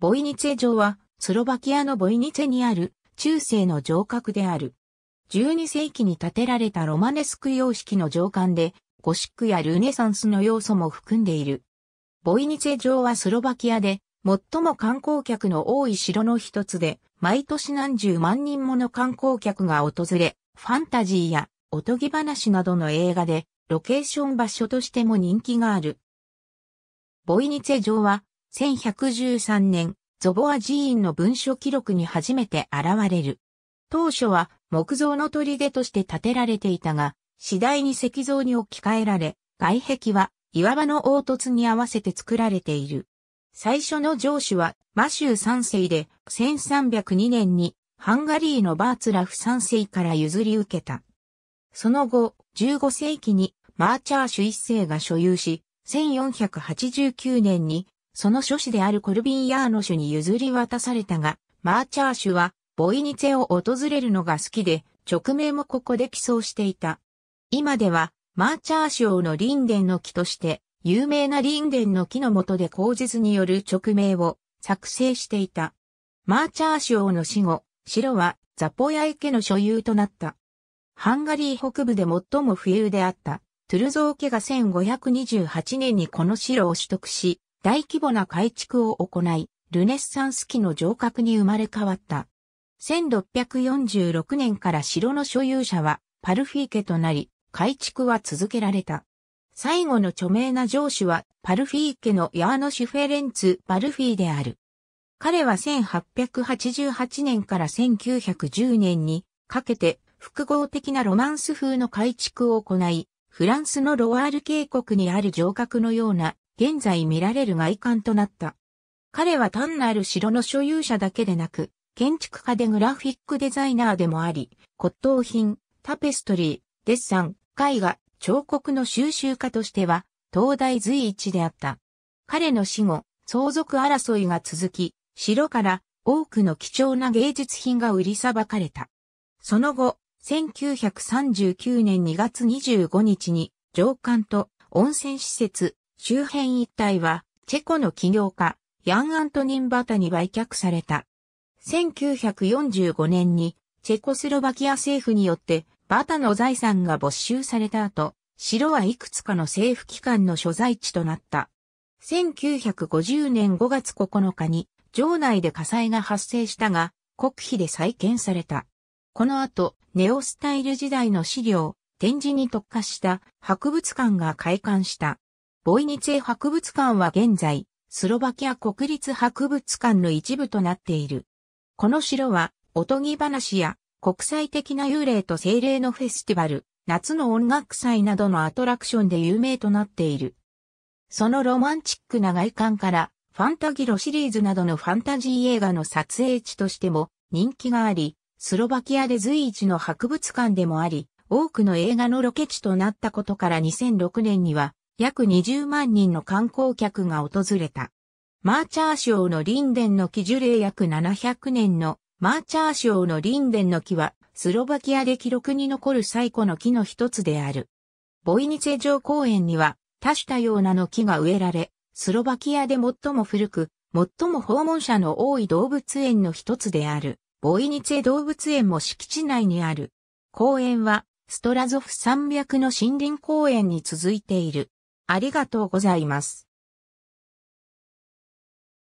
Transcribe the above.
ボイニツェ城は、スロバキアのボイニツェにある、中世の城郭である。12世紀に建てられたロマネスク様式の城館で、ゴシックやルネサンスの要素も含んでいる。ボイニツェ城はスロバキアで、最も観光客の多い城の一つで、毎年何十万人もの観光客が訪れ、ファンタジーやおとぎ話などの映画で、ロケーション場所としても人気がある。ボイニツェ城は、1113年、ゾボア寺院の文書記録に初めて現れる。当初は木造の砦として建てられていたが、次第に石像に置き換えられ、外壁は岩場の凹凸に合わせて作られている。最初の城主はマシュー三世で1302年にハンガリーのバーツラフ三世から譲り受けた。その後、15世紀にマーチャーシュ一世が所有し、1489年にその諸子であるコルビンヤーノシュに譲り渡されたが、マーチャーシュは、ボイニツェを訪れるのが好きで、直名もここで寄贈していた。今では、マーチャーシュの林殿の木として、有名な林殿の木の下で口実による直名を作成していた。マーチャーシュの死後、城はザポヤ池の所有となった。ハンガリー北部で最も富裕であった、トゥルゾー家が1528年にこの城を取得し、大規模な改築を行い、ルネッサンス期の城郭に生まれ変わった。1646年から城の所有者はパルフィー家となり、改築は続けられた。最後の著名な城主はパルフィー家のヤーノシュフェレンツ・パルフィーである。彼は1888年から1910年にかけて複合的なロマンス風の改築を行い、フランスのロワール渓谷にある城郭のような現在見られる外観となった。彼は単なる城の所有者だけでなく、建築家でグラフィックデザイナーでもあり、骨董品、タペストリー、デッサン、絵画、彫刻の収集家としては、東大随一であった。彼の死後、相続争いが続き、城から多くの貴重な芸術品が売りさばかれた。その後、1939年2月25日に、上官と温泉施設、周辺一帯は、チェコの起業家、ヤン・アントニン・バタに売却された。1945年に、チェコスロバキア政府によって、バタの財産が没収された後、城はいくつかの政府機関の所在地となった。1950年5月9日に、城内で火災が発生したが、国費で再建された。この後、ネオスタイル時代の資料、展示に特化した博物館が開館した。ボイニツェ博物館は現在、スロバキア国立博物館の一部となっている。この城は、おとぎ話や国際的な幽霊と精霊のフェスティバル、夏の音楽祭などのアトラクションで有名となっている。そのロマンチックな外観から、ファンタギロシリーズなどのファンタジー映画の撮影地としても人気があり、スロバキアで随一の博物館でもあり、多くの映画のロケ地となったことから2006年には、約20万人の観光客が訪れた。マーチャーシのリンデンの木樹齢約700年のマーチャーシのリンデンの木はスロバキアで記録に残る最古の木の一つである。ボイニツェ城公園には多種多様なの木が植えられ、スロバキアで最も古く、最も訪問者の多い動物園の一つである、ボイニツェ動物園も敷地内にある。公園は、ストラゾフ山脈の森林公園に続いている。ありがとうございます。